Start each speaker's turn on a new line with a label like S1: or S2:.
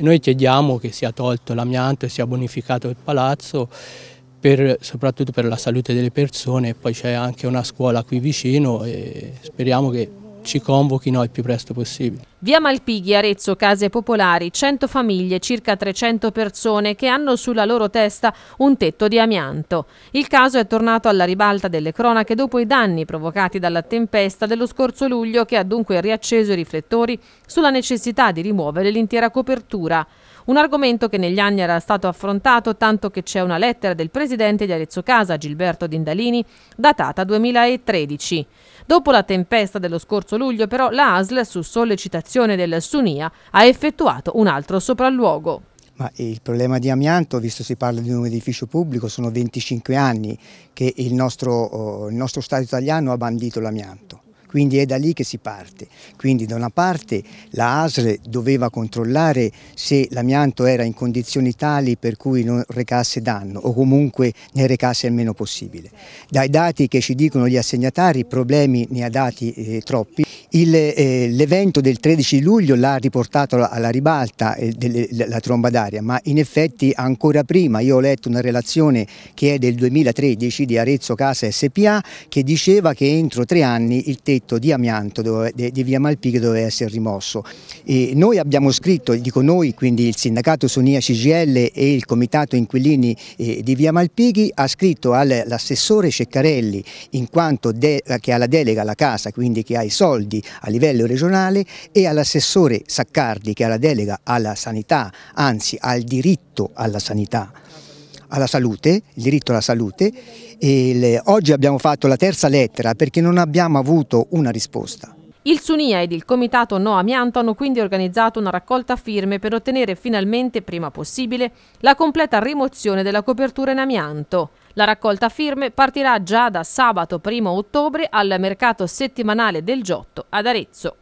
S1: Noi chiediamo che sia tolto l'amianto e sia bonificato il palazzo per, soprattutto per la salute delle persone poi c'è anche una scuola qui vicino e speriamo che ci convochino il più presto possibile.
S2: Via Malpighi, Arezzo, case popolari, 100 famiglie, circa 300 persone che hanno sulla loro testa un tetto di amianto. Il caso è tornato alla ribalta delle cronache dopo i danni provocati dalla tempesta dello scorso luglio che ha dunque riacceso i riflettori sulla necessità di rimuovere l'intera copertura. Un argomento che negli anni era stato affrontato tanto che c'è una lettera del presidente di Arezzo Casa, Gilberto Dindalini, datata 2013. Dopo la tempesta dello scorso luglio però la ASL, su sollecitazione frazione del Sunia ha effettuato un altro sopralluogo.
S3: Ma il problema di amianto, visto si parla di un edificio pubblico, sono 25 anni che il nostro, oh, il nostro Stato italiano ha bandito l'amianto quindi è da lì che si parte. Quindi da una parte la ASL doveva controllare se l'amianto era in condizioni tali per cui non recasse danno o comunque ne recasse il meno possibile. Dai dati che ci dicono gli assegnatari problemi ne ha dati eh, troppi. Eh, l'evento eh, del 13 luglio l'ha riportato alla ribalta eh, delle, la tromba d'aria, ma in effetti ancora prima io ho letto una relazione che è del 2013 di Arezzo Casa SPA che diceva che entro tre anni il tetto di amianto dove, de, di via Malpighi doveva essere rimosso. E noi abbiamo scritto, dico noi, quindi il sindacato Sonia CGL e il comitato inquilini eh, di via Malpighi ha scritto all'assessore Ceccarelli in quanto de, che ha la delega alla casa, quindi che ha i soldi Lombardi a livello regionale e all'assessore Saccardi che ha la delega alla sanità, anzi al diritto alla sanità alla salute, il diritto alla salute. E le, oggi abbiamo fatto la terza lettera perché non abbiamo avuto una risposta.
S2: Il Sunia ed il Comitato No Amianto hanno quindi organizzato una raccolta firme per ottenere finalmente, prima possibile, la completa rimozione della copertura in amianto. La raccolta firme partirà già da sabato 1 ottobre al mercato settimanale del Giotto ad Arezzo.